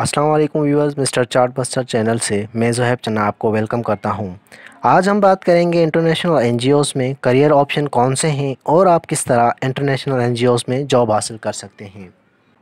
अस्सलाम वालेकुम viewers mister chart buster channel से मैं जहैब चन्ना आपको वेलकम करता हूं। आज हम बात करेंगे इंटरनेशनल एनजीओज़ में करियर ऑप्शन कौन से हैं और आप किस तरह इंटरनेशनल एनजीओज़ में जॉब हासिल कर सकते हैं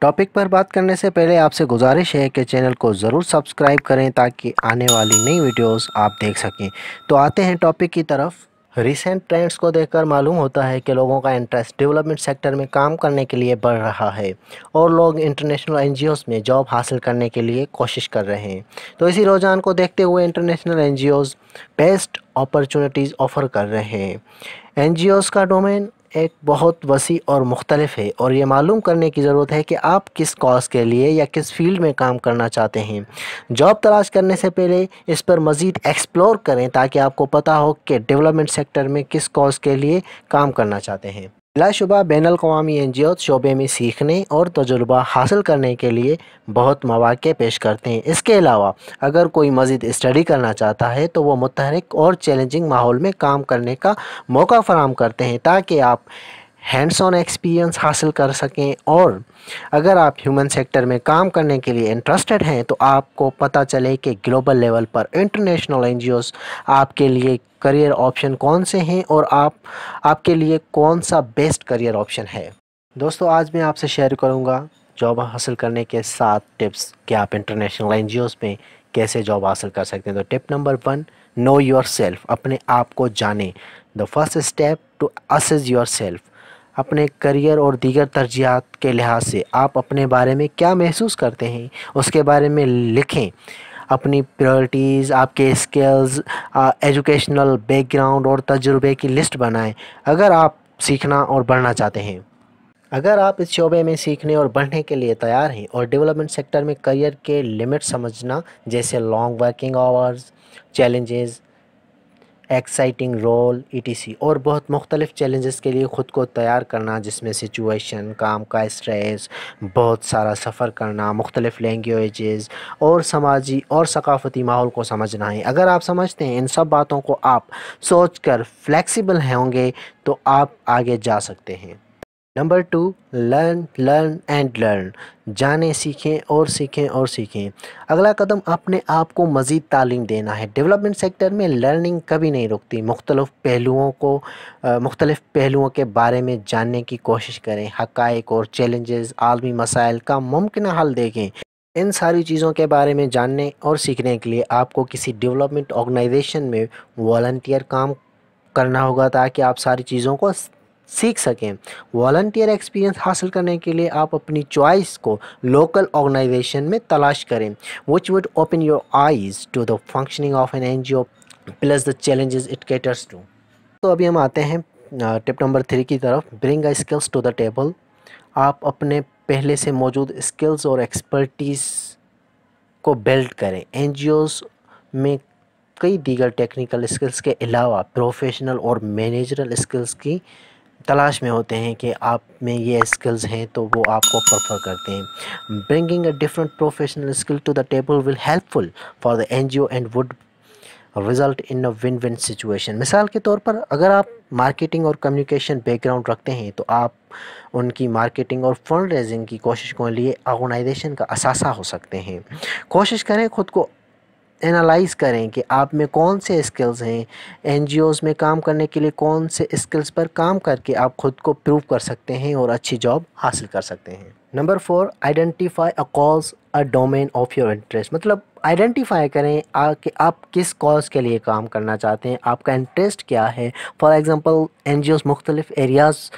टॉपिक पर बात करने से पहले आपसे गुजारिश है कि चैनल को ज़रूर सब्सक्राइब करें ताकि आने वाली नई वीडियोज़ आप देख सकें तो आते हैं टॉपिक की तरफ रिसेंट ट्रेंड्स को देखकर मालूम होता है कि लोगों का इंटरेस्ट डेवलपमेंट सेक्टर में काम करने के लिए बढ़ रहा है और लोग इंटरनेशनल एनजीओस में जॉब हासिल करने के लिए कोशिश कर रहे हैं तो इसी रुझान को देखते हुए international NGOs best opportunities offer कर रहे हैं एनजीओस का डोमेन एक बहुत वसी और मुख्तलफ है और ये मालूम करने की ज़रूरत है कि आप किस कॉज के लिए या किस फील्ड में काम करना चाहते हैं जॉब तलाश करने से पहले इस पर मज़ीद एक्सप्लोर करें ताकि आपको पता हो कि डेवलपमेंट सेक्टर में किस कॉज के लिए काम करना चाहते हैं लाशुबा बैन अवी एन शोबे में सीखने और तजुर्बा हासिल करने के लिए बहुत मौाक़े पेश करते हैं इसके अलावा अगर कोई मज़ीद स्टडी करना चाहता है तो वो मतहरक और चैलेंजिंग माहौल में काम करने का मौका फराम करते हैं ताकि आप हैंड्स ऑन एक्सपीरियंस हासिल कर सकें और अगर आप ह्यूमन सेक्टर में काम करने के लिए इंटरेस्टेड हैं तो आपको पता चले कि ग्लोबल लेवल पर इंटरनेशनल एन आपके लिए करियर ऑप्शन कौन से हैं और आप आपके लिए कौन सा बेस्ट करियर ऑप्शन है दोस्तों आज मैं आपसे शेयर करूँगा जॉब हासिल करने के सात टिप्स कि आप इंटरनेशनल एन में कैसे जॉब हासिल कर सकते हैं तो tip number one know yourself अपने आप को जाने the first step to assess yourself अपने करियर और दीगर तरजियात के लिहाज से आप अपने बारे में क्या महसूस करते हैं उसके बारे में लिखें अपनी प्रायोरिटीज़ आपके स्किल्स एजुकेशनल बैकग्राउंड और तजुर्बे की लिस्ट बनाएं अगर आप सीखना और बढ़ना चाहते हैं अगर आप इस शोबे में सीखने और बढ़ने के लिए तैयार हैं और डेवलपमेंट सेक्टर में करियर के लिमिट समझना जैसे long working hours challenges exciting role ई और बहुत मुख्तलिफ चैलेंजेस के लिए ख़ुद को तैयार करना जिसमें सिचुएशन काम का स्ट्रेस बहुत सारा सफ़र करना मुख्तलिफ लैंग्वेजेस और समाजी और सकाफती माहौल को समझना है अगर आप समझते हैं इन सब बातों को आप सोच कर फ्लैक्सीबल होंगे तो आप आगे जा सकते हैं number two learn learn and learn जाने सीखें और सीखें और सीखें अगला कदम अपने आप को मज़ीद तालीम देना है डेवलपमेंट सेक्टर में लर्निंग कभी नहीं रुकती मुख्तलफ़ पहलुओं को मुख्तलिफ पहलुओं के बारे में जानने की कोशिश करें हकाइक और चैलेंजेस आलमी मसाइल का मुमकिन हल देखें इन सारी चीज़ों के बारे में जानने और सीखने के लिए आपको किसी डेवलपमेंट ऑर्गेनाइजेशन में वॉल्टियर काम करना होगा ताकि आप सारी चीज़ों को सीख सकें वॉल्टियर एक्सपीरियंस हासिल करने के लिए आप अपनी चॉइस को लोकल ऑर्गेनाइजेशन में तलाश करें which would open your eyes to the functioning of N N G O plus the challenges it caters to तो अभी हम आते हैं टिप नंबर थ्री की तरफ bring a skills to the table आप अपने पहले से मौजूद स्किल्स और एक्सपर्टीज़ को बिल्ड करें एन में कई दीगर टेक्निकल स्किल्स के अलावा प्रोफेशनल और मैनेजरल स्किल्स की तलाश में होते हैं कि आप में ये स्किल्स हैं तो वो आपको प्रेफर करते हैं bringing a different professional skill to the table will helpful for the N and would result in a win win situation मिसाल के तौर पर अगर आप मार्केटिंग और कम्युनिकेशन बैकग्राउंड रखते हैं तो आप उनकी मार्केटिंग और फंड रेजिंग की कोशिश के लिए ऑर्गेनाइजेशन का असासा हो सकते हैं कोशिश करें खुद को एनालाइज करें कि आप में कौन से स्किल्स हैं एन में काम करने के लिए कौन से स्किल्स पर काम करके आप ख़ुद को प्रूव कर सकते हैं और अच्छी जॉब हासिल कर सकते हैं number four identify a cause a domain of your interest मतलब आइडेंटिफाई करें आ, कि आप किस कॉज के लिए काम करना चाहते हैं आपका इंटरेस्ट क्या है फॉर एग्ज़ाम्पल एन जी ओज मुख्तलिफ एरियाज़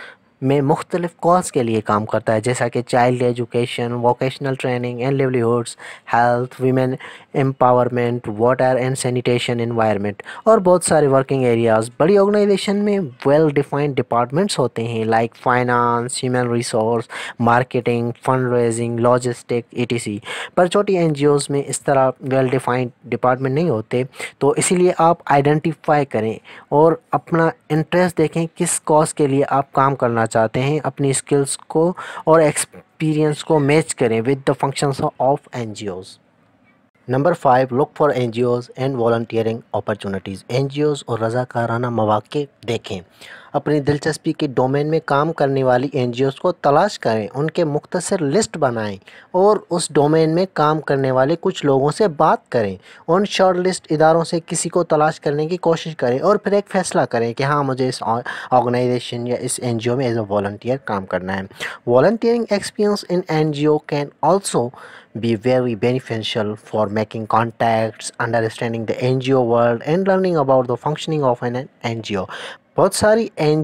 में मुख्तलिफ कॉज के लिए काम करता है जैसा कि child education vocational training and livelihoods health women empowerment water and sanitation environment और बहुत सारे वर्किंग एरियाज़ बड़ी ऑर्गेनाइजेशन में वेल डिफाइंड डिपार्टमेंट्स होते हैं like finance human resource marketing fund raising logistic ई पर छोटी एन में इस तरह वेल डिफाइंड डिपार्टमेंट नहीं होते तो इसीलिए आप आइडेंटिफाई करें और अपना इंटरेस्ट देखें किस कॉज के लिए आप काम करना चाहते हैं अपनी स्किल्स को और एक्सपीरियंस को मैच करें with the functions of Os number five look for N G Os and volunteering opportunities N G Os और रजाकाराना मौाक़े देखें अपनी दिलचस्पी के डोमेन में काम करने वाली एन को तलाश करें उनके मुख्तर लिस्ट बनाएं और उस डोमेन में काम करने वाले कुछ लोगों से बात करें उन शॉर्ट लिस्ट इदारों से किसी को तलाश करने की कोशिश करें और फिर एक फ़ैसला करें कि हाँ मुझे इस ऑर्गेनाइजेशन या इस एन में एज अ वॉल्टियर काम करना है volunteering experience in N can also be very beneficial for making contacts, understanding the NGO world, and learning about the functioning of an NGO. बहुत सारी एन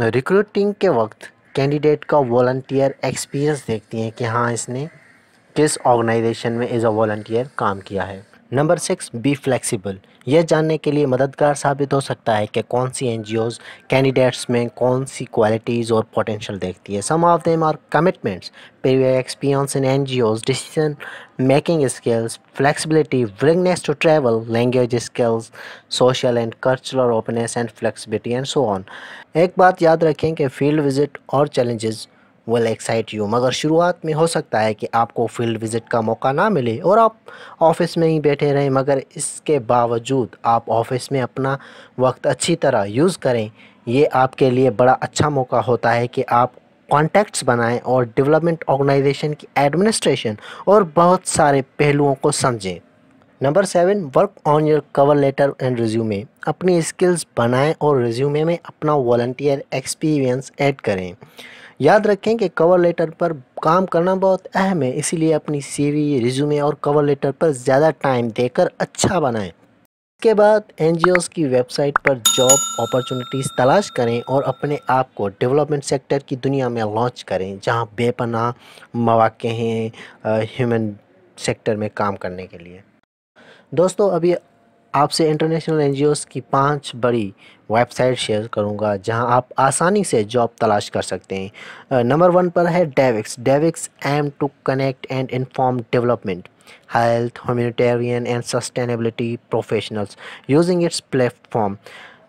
रिक्रूटिंग के वक्त कैंडिडेट का volunteer experience देखती हैं कि हाँ इसने किस ऑर्गेनाइजेशन में एज अ वॉल्टियर काम किया है नंबर सिक्स बी फ्लेक्सिबल यह जानने के लिए मददगार साबित हो सकता है कि कौन सी एन कैंडिडेट्स में कौन सी क्वालिटीज़ और पोटेंशियल देखती है some of them are commitments prior experience in N decision making skills flexibility willingness to travel language skills social and cultural openness and flexibility and so on एक बात याद रखें कि फील्ड विजिट और challenges will excite you मगर शुरुआत में हो सकता है कि आपको फील्ड विज़िट का मौका ना मिले और आप ऑफिस में ही बैठे रहें मगर इसके बावजूद आप ऑफिस में अपना वक्त अच्छी तरह यूज़ करें ये आपके लिए बड़ा अच्छा मौका होता है कि आप कॉन्टैक्ट्स बनाएं और डेवलपमेंट ऑर्गेनाइजेशन की एडमिनिस्ट्रेशन और बहुत सारे पहलुओं को समझें number seven work on your cover letter and resume अपनी स्किल्स बनाएं और रिज्यूमे में अपना वॉल्टियर एक्सपीरियंस ऐड करें याद रखें कि कवर लेटर पर काम करना बहुत अहम है इसीलिए अपनी सी रिज्यूमे और कवर लेटर पर ज़्यादा टाइम देकर अच्छा बनाएं इसके बाद एन की वेबसाइट पर जॉब अपॉर्चुनिटीज़ तलाश करें और अपने आप को डेवलपमेंट सेक्टर की दुनिया में लॉन्च करें जहाँ बेपना मौाक़े हैं ह्यूमन सेक्टर में काम करने के लिए दोस्तों अभी आपसे इंटरनेशनल एन की पांच बड़ी वेबसाइट शेयर करूंगा जहां आप आसानी से जॉब तलाश कर सकते हैं नंबर वन पर है Devex Devex aims to connect and inform development health humanitarian and sustainability professionals using its platform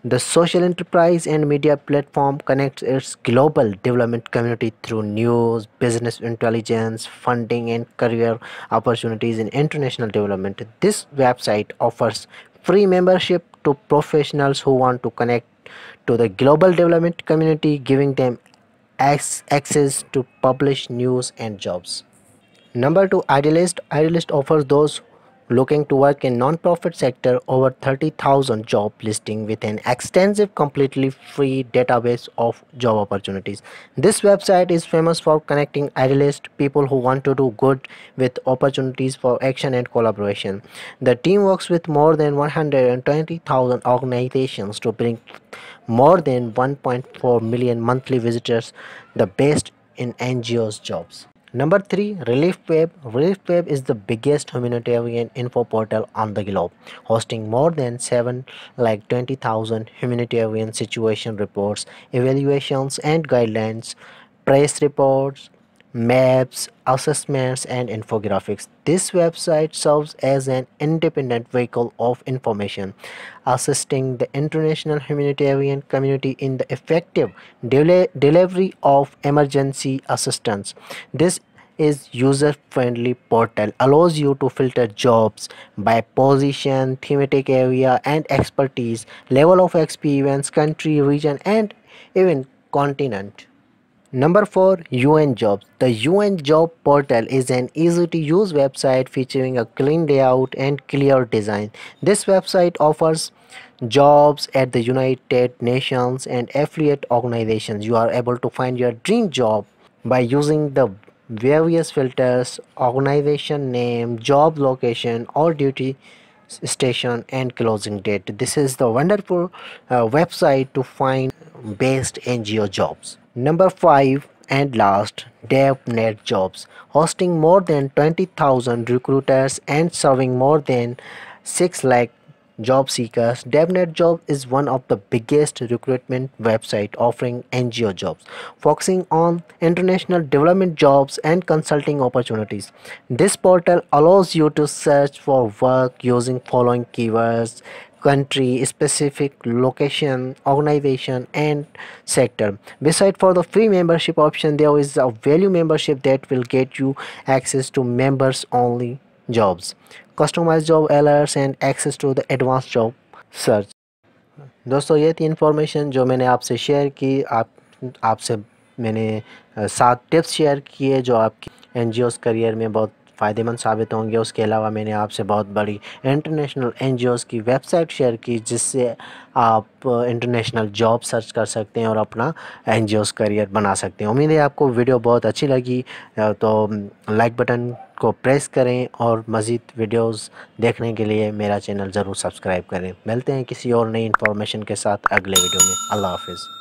the social enterprise and media platform connect its global development community through news business intelligence funding and career opportunities in international development this website offers free membership to professionals who want to connect to the global development community, giving them access to publish news and jobs. Number two, Idealist. Idealist offers those looking to work in non-profit sector over 30,000 job listing with an extensive completely free database of job opportunities. This website is famous for connecting idealist people who want to do good with opportunities for action and collaboration. The team works with more than 120,000 organizations to bring more than 1.4 million monthly visitors the best in NGOs jobs. Number 3 ReliefWeb ReliefWeb is the biggest humanitarian info portal on the globe hosting more than 7 like 20,000 humanitarian situation reports evaluations and guidelines press reports maps, assessments, and infographics. This website serves as an independent vehicle of information, assisting the international humanitarian community in the effective del delivery of emergency assistance. This is user-friendly portal allows you to filter jobs by position thematic area and expertise level of experience country region and even continent Number 4 UN Jobs The UN Job Portal is an easy to use website featuring a clean layout and clear design. This website offers jobs at the United Nations and affiliate organizations. You are able to find your dream job by using the various filters, organization name, job location or duty station and closing date. This is the wonderful uh, website to find based NGO jobs. Number 5 and last, DevNet jobs, hosting more than 20,000 recruiters and serving more than 6 lakh job seekers devnet job is one of the biggest recruitment website offering ngo jobs focusing on international development jobs and consulting opportunities this portal allows you to search for work using following keywords country specific location organization and sector beside for the free membership option there is a value membership that will get you access to members only jobs customized job alerts and access to the advanced job search दोस्तों ये थी information जो मैंने आपसे share की आप आपसे मैंने सात टिप्स शेयर किए जो आपकी एन करियर में बहुत फ़ायदेमंद साबित होंगे उसके अलावा मैंने आपसे बहुत बड़ी इंटरनेशनल एन की वेबसाइट शेयर की जिससे आप इंटरनेशनल जॉब सर्च कर सकते हैं और अपना एन करियर बना सकते हैं उम्मीद है आपको वीडियो बहुत अच्छी लगी तो लाइक बटन को प्रेस करें और मज़ीद वीडियोस देखने के लिए मेरा चैनल ज़रूर सब्सक्राइब करें मिलते हैं किसी और नई इन्फॉर्मेशन के साथ अगले वीडियो में अल्लाह हाफिज़